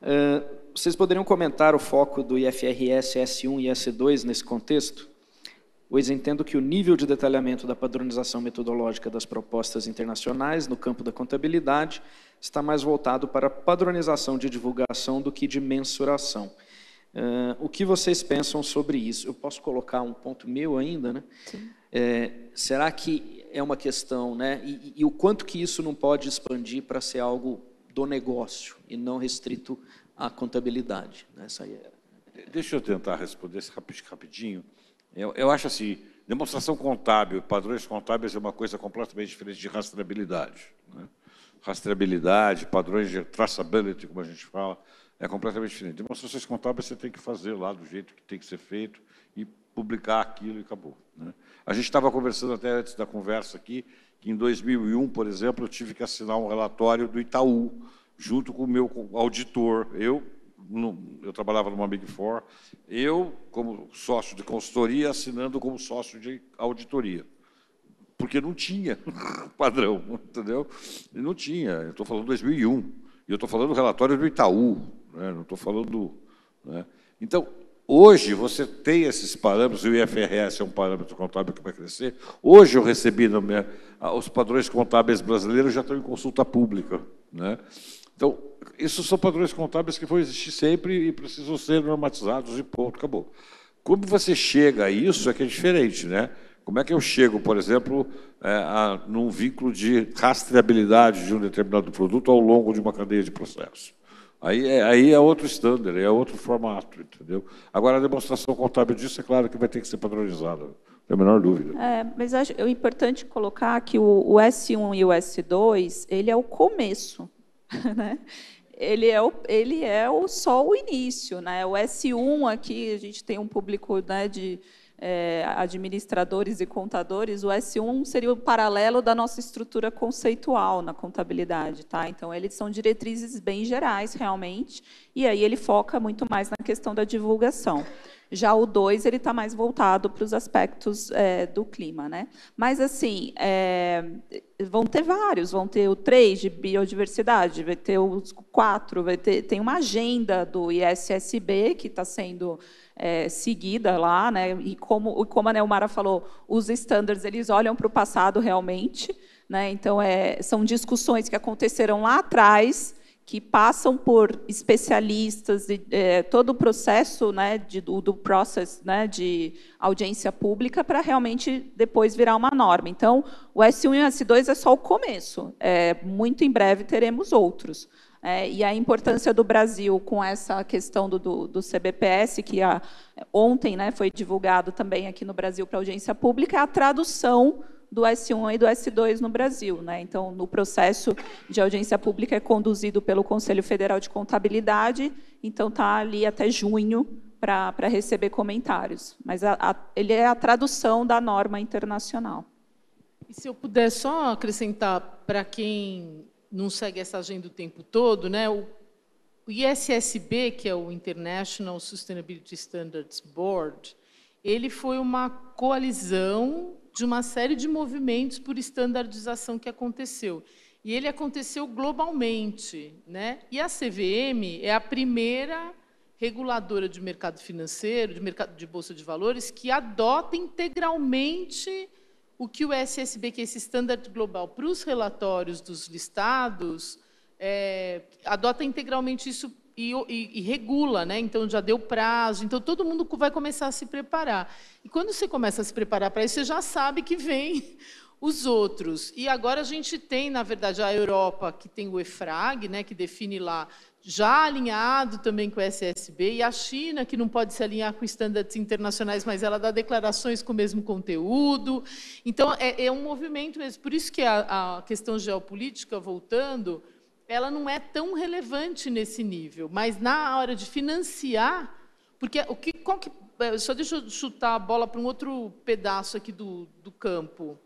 É, vocês poderiam comentar o foco do IFRS S1 e S2 nesse contexto? Pois entendo que o nível de detalhamento da padronização metodológica das propostas internacionais no campo da contabilidade está mais voltado para padronização de divulgação do que de mensuração Uh, o que vocês pensam sobre isso? Eu posso colocar um ponto meu ainda, né? É, será que é uma questão, né? E, e, o quanto que isso não pode expandir para ser algo do negócio e não restrito à contabilidade? Essa aí é... Deixa eu tentar responder rapidinho. Eu, eu acho assim, demonstração contábil, padrões contábeis é uma coisa completamente diferente de rastreabilidade. Né? Rastreabilidade, padrões de traçability, como a gente fala, é completamente diferente. Demonstrações contábeis você tem que fazer lá do jeito que tem que ser feito e publicar aquilo e acabou. Né? A gente estava conversando até antes da conversa aqui que em 2001, por exemplo, eu tive que assinar um relatório do Itaú junto com o meu auditor. Eu eu trabalhava numa Big Four, eu como sócio de consultoria assinando como sócio de auditoria porque não tinha padrão, entendeu? Não tinha. Eu estou falando 2001. E eu estou falando do relatório do Itaú, né? não estou falando do. Né? Então, hoje você tem esses parâmetros, e o IFRS é um parâmetro contábil que vai crescer. Hoje eu recebi, minha, os padrões contábeis brasileiros já estão em consulta pública. Né? Então, esses são padrões contábeis que vão existir sempre e precisam ser normatizados e ponto, acabou. Como você chega a isso é que é diferente, né? Como é que eu chego, por exemplo, é, a, num vínculo de rastreabilidade de um determinado produto ao longo de uma cadeia de processo? Aí é, aí é outro standard, é outro formato, entendeu? Agora, a demonstração contábil disso, é claro que vai ter que ser padronizada, não tem a menor dúvida. É, mas acho é importante colocar que o, o S1 e o S2, ele é o começo, né? ele é, o, ele é o, só o início. Né? O S1 aqui, a gente tem um público né, de é, administradores e contadores, o S1 seria o paralelo da nossa estrutura conceitual na contabilidade. Tá? Então, eles são diretrizes bem gerais, realmente, e aí ele foca muito mais na questão da divulgação. Já o 2, ele está mais voltado para os aspectos é, do clima. Né? Mas, assim, é, vão ter vários. Vão ter o 3 de biodiversidade, vai ter os 4, vai ter, tem uma agenda do ISSB que está sendo é, seguida lá. Né? E como, como a Neumara falou, os standards eles olham para o passado realmente. Né? Então, é, são discussões que aconteceram lá atrás, que passam por especialistas, é, todo o processo né, de, do, do process né, de audiência pública para realmente depois virar uma norma. Então, o S1 e o S2 é só o começo. É, muito em breve teremos outros. É, e a importância do Brasil com essa questão do, do, do CBPS, que a, ontem né, foi divulgado também aqui no Brasil para audiência pública, é a tradução do S1 e do S2 no Brasil. Né? Então, no processo de audiência pública é conduzido pelo Conselho Federal de Contabilidade, então está ali até junho para receber comentários. Mas a, a, ele é a tradução da norma internacional. E se eu puder só acrescentar para quem não segue essa agenda o tempo todo, né, o, o ISSB, que é o International Sustainability Standards Board, ele foi uma coalizão de uma série de movimentos por estandardização que aconteceu. E ele aconteceu globalmente. Né? E a CVM é a primeira reguladora de mercado financeiro, de, mercado, de bolsa de valores, que adota integralmente o que o SSB, que é esse standard global para os relatórios dos listados, é, adota integralmente isso e, e, e, regula, né? Então já deu prazo, então todo mundo vai começar a se preparar. E quando você começa a se preparar para isso, você já sabe que vem os outros. E agora a gente tem, na verdade, a Europa que tem o EFRAG, né? Que define lá já alinhado também com o SSB e a China que não pode se alinhar com estándares internacionais, mas ela dá declarações com o mesmo conteúdo. Então é, é um movimento mesmo. Por isso que a, a questão geopolítica voltando ela não é tão relevante nesse nível, mas na hora de financiar, porque o que, qual que é, só deixa eu chutar a bola para um outro pedaço aqui do, do campo.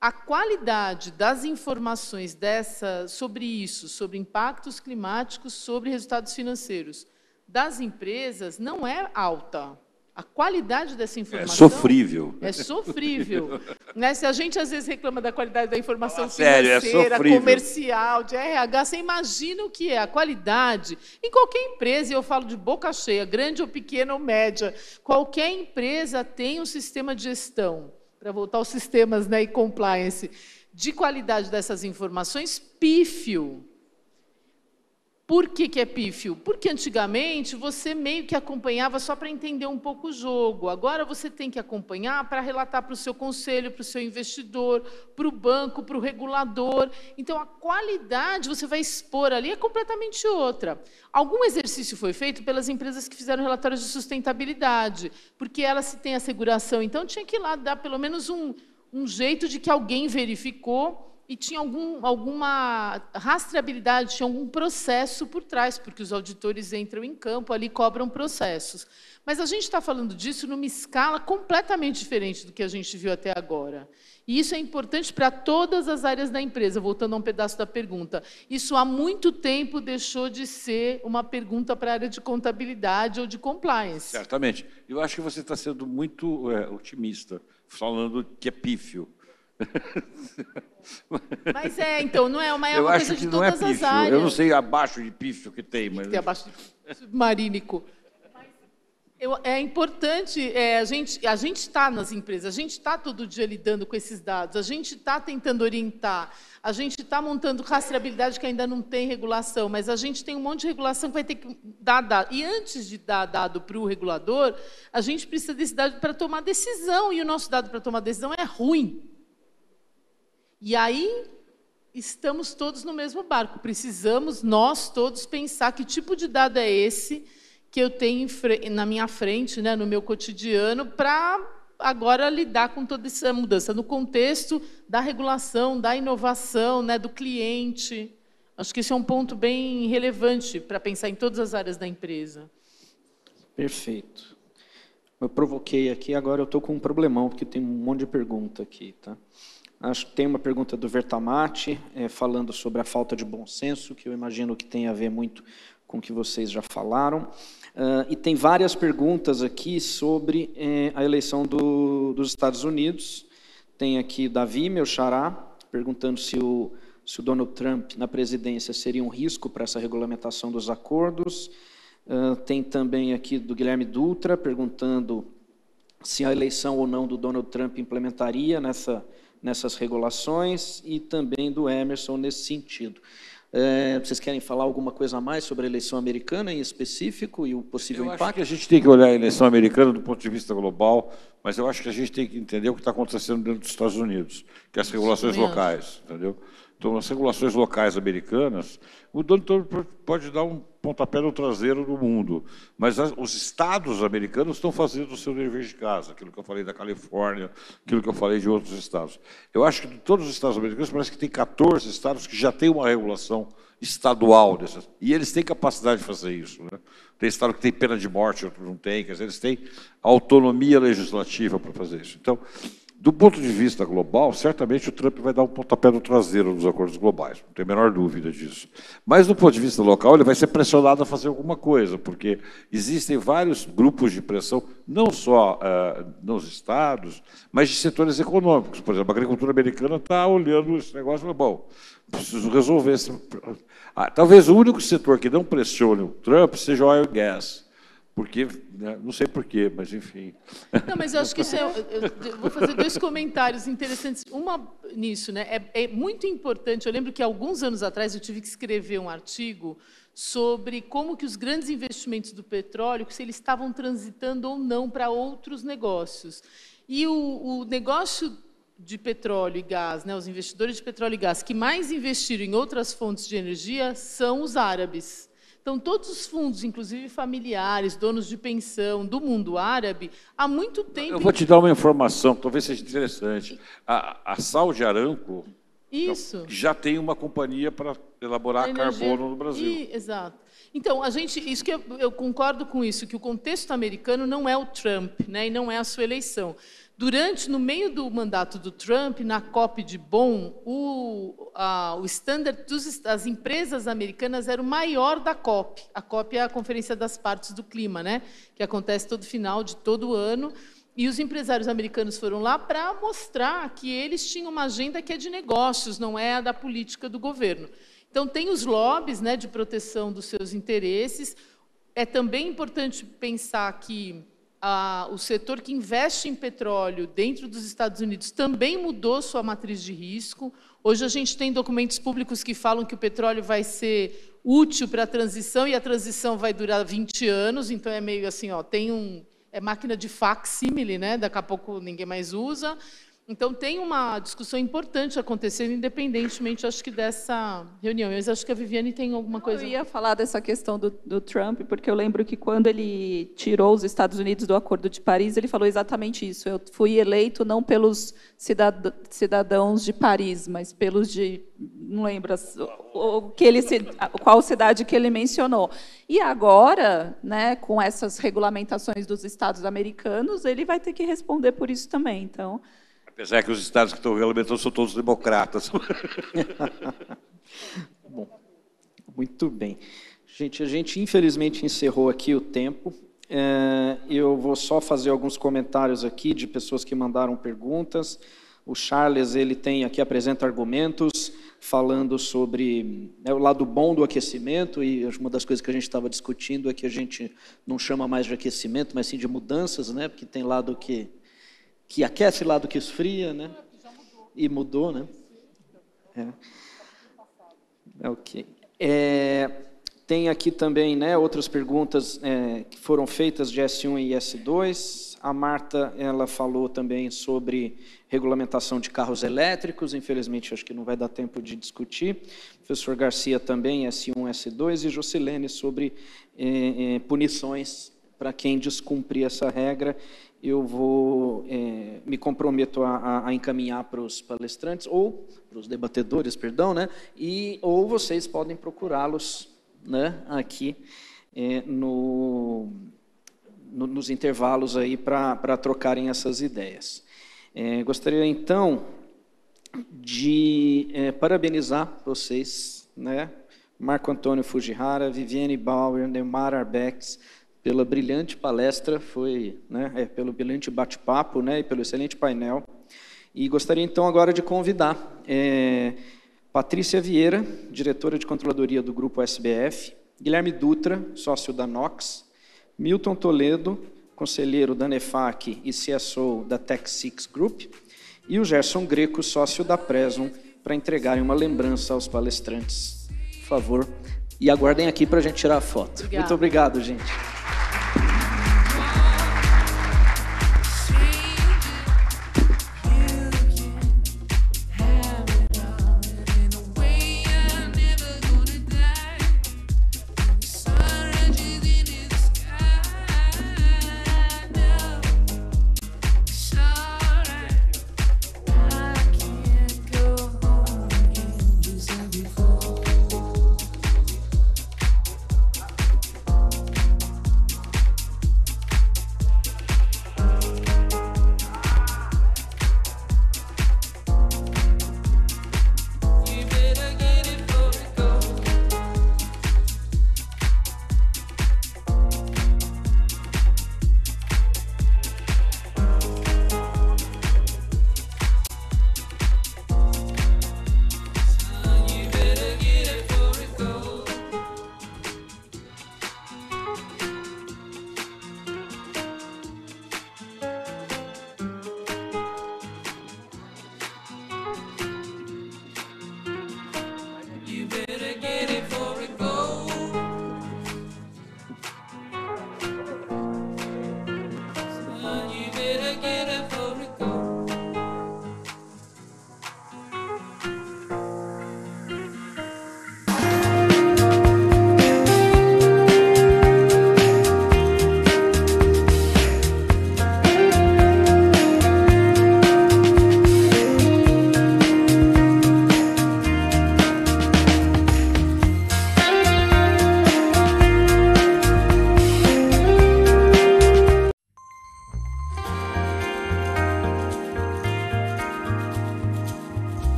A qualidade das informações dessa sobre isso, sobre impactos climáticos, sobre resultados financeiros das empresas não é alta. A qualidade dessa é informação. É sofrível. É sofrível. né? Se a gente às vezes reclama da qualidade da informação financeira, sério, é comercial, de RH, você imagina o que é a qualidade. Em qualquer empresa, e eu falo de boca cheia, grande ou pequena ou média, qualquer empresa tem um sistema de gestão, para voltar aos sistemas né, e compliance, de qualidade dessas informações pífio por que, que é pífio? Porque antigamente você meio que acompanhava só para entender um pouco o jogo. Agora você tem que acompanhar para relatar para o seu conselho, para o seu investidor, para o banco, para o regulador. Então a qualidade você vai expor ali é completamente outra. Algum exercício foi feito pelas empresas que fizeram relatórios de sustentabilidade, porque elas se têm asseguração. Então tinha que ir lá dar pelo menos um, um jeito de que alguém verificou e tinha algum, alguma rastreabilidade, tinha algum processo por trás, porque os auditores entram em campo ali cobram processos. Mas a gente está falando disso numa escala completamente diferente do que a gente viu até agora. E isso é importante para todas as áreas da empresa. Voltando a um pedaço da pergunta, isso há muito tempo deixou de ser uma pergunta para a área de contabilidade ou de compliance. Certamente. Eu acho que você está sendo muito é, otimista, falando que é pífio. Mas é, então, não é uma, é eu uma coisa de todas é as áreas. Eu não sei abaixo de pífio que tem, mas. Tem abaixo de submarínico. Eu, é importante, é, a gente a gente está nas empresas, a gente está todo dia lidando com esses dados, a gente está tentando orientar, a gente está montando rastreabilidade que ainda não tem regulação, mas a gente tem um monte de regulação que vai ter que dar dado. E antes de dar dado para o regulador, a gente precisa desse dado para tomar decisão, e o nosso dado para tomar decisão é ruim. E aí estamos todos no mesmo barco. Precisamos nós todos pensar que tipo de dado é esse que eu tenho na minha frente, né, no meu cotidiano, para agora lidar com toda essa mudança no contexto da regulação, da inovação, né, do cliente. Acho que esse é um ponto bem relevante para pensar em todas as áreas da empresa. Perfeito. Eu provoquei aqui, agora eu estou com um problemão, porque tem um monte de pergunta aqui. Tá? Acho que tem uma pergunta do Vertamati, é, falando sobre a falta de bom senso, que eu imagino que tem a ver muito com o que vocês já falaram. Uh, e tem várias perguntas aqui sobre é, a eleição do, dos Estados Unidos. Tem aqui Davi, meu xará, perguntando se o, se o Donald Trump na presidência seria um risco para essa regulamentação dos acordos. Uh, tem também aqui do Guilherme Dutra perguntando se a eleição ou não do Donald Trump implementaria nessa nessas regulações e também do Emerson nesse sentido. É, vocês querem falar alguma coisa a mais sobre a eleição americana em específico e o possível eu impacto? Acho que a gente tem que olhar a eleição americana do ponto de vista global, mas eu acho que a gente tem que entender o que está acontecendo dentro dos Estados Unidos, que é as regulações locais, entendeu? Então, as regulações locais americanas, o dono pode dar um pontapé no traseiro do mundo, mas as, os estados americanos estão fazendo o seu dever de casa, aquilo que eu falei da Califórnia, aquilo que eu falei de outros estados. Eu acho que de todos os estados americanos, parece que tem 14 estados que já têm uma regulação estadual dessas, e eles têm capacidade de fazer isso. Né? Tem estado que tem pena de morte, outro não tem, quer dizer, eles têm autonomia legislativa para fazer isso. Então, do ponto de vista global, certamente o Trump vai dar um pontapé no traseiro nos acordos globais, não tem a menor dúvida disso. Mas do ponto de vista local, ele vai ser pressionado a fazer alguma coisa, porque existem vários grupos de pressão, não só uh, nos estados, mas de setores econômicos. Por exemplo, a agricultura americana está olhando esse negócio e fala, bom, preciso resolver esse... Ah, talvez o único setor que não pressione o Trump seja o oil and gas porque, né, não sei porquê, mas enfim. Não, mas eu acho que isso é. Eu vou fazer dois comentários interessantes. Uma nisso, né? É, é muito importante. Eu lembro que alguns anos atrás eu tive que escrever um artigo sobre como que os grandes investimentos do petróleo, se eles estavam transitando ou não para outros negócios. E o, o negócio de petróleo e gás, né, os investidores de petróleo e gás que mais investiram em outras fontes de energia são os árabes. Então, todos os fundos, inclusive familiares, donos de pensão do mundo árabe, há muito tempo. Eu vou te dar uma informação, talvez seja interessante. A, a de Aranco Isso. já tem uma companhia para elaborar carbono no Brasil. E, exato. Então, a gente, isso que eu, eu concordo com isso, que o contexto americano não é o Trump, né, e não é a sua eleição. Durante, no meio do mandato do Trump, na COP de Bonn, o, a, o standard das empresas americanas era o maior da COP. A COP é a Conferência das Partes do Clima, né? que acontece todo final de todo ano. E os empresários americanos foram lá para mostrar que eles tinham uma agenda que é de negócios, não é a da política do governo. Então, tem os lobbies né, de proteção dos seus interesses. É também importante pensar que ah, o setor que investe em petróleo dentro dos Estados Unidos também mudou sua matriz de risco. Hoje, a gente tem documentos públicos que falam que o petróleo vai ser útil para a transição e a transição vai durar 20 anos, então é meio assim, ó, tem um é máquina de facsímile, né? Daqui a pouco ninguém mais usa. Então, tem uma discussão importante acontecendo, independentemente, acho que, dessa reunião. Eu acho que a Viviane tem alguma coisa... Eu ia falar dessa questão do, do, Trump, porque eu lembro que, quando ele tirou os Estados Unidos do Acordo de Paris, ele falou exatamente isso. Eu fui eleito não pelos cidadãos de Paris, mas pelos de... Não lembro o, que ele, qual cidade que ele mencionou. E agora, né, com essas regulamentações dos Estados americanos, ele vai ter que responder por isso também. Então... Apesar que os estados que estão regulamentando são todos democratas. Bom, muito bem. Gente, a gente infelizmente encerrou aqui o tempo. É, eu vou só fazer alguns comentários aqui de pessoas que mandaram perguntas. O Charles ele tem aqui apresenta argumentos falando sobre né, o lado bom do aquecimento e uma das coisas que a gente estava discutindo é que a gente não chama mais de aquecimento, mas sim de mudanças, né? Porque tem lado que que aquece lá do que esfria, né? E mudou, né? É. Ok. É, tem aqui também né, outras perguntas é, que foram feitas de S1 e S2. A Marta ela falou também sobre regulamentação de carros elétricos. Infelizmente, acho que não vai dar tempo de discutir. O professor Garcia também, S1, S2. E Jocilene sobre é, é, punições para quem descumprir essa regra eu vou é, me comprometo a, a encaminhar para os palestrantes ou para os debatedores, perdão, né? E ou vocês podem procurá-los, né? Aqui é, no, no, nos intervalos aí para trocarem essas ideias. É, gostaria então de é, parabenizar vocês, né? Marco Antônio Fujihara, Viviane Bauer, Neymar Arbex, pela brilhante palestra, foi, né, é, pelo brilhante bate-papo né, e pelo excelente painel. E gostaria então agora de convidar é, Patrícia Vieira, diretora de controladoria do Grupo SBF, Guilherme Dutra, sócio da Nox, Milton Toledo, conselheiro da Nefac e CSO da Tech Six Group, e o Gerson Greco, sócio da Presum, para entregarem uma lembrança aos palestrantes. Por favor, e aguardem aqui para a gente tirar a foto. Obrigada. Muito obrigado, gente.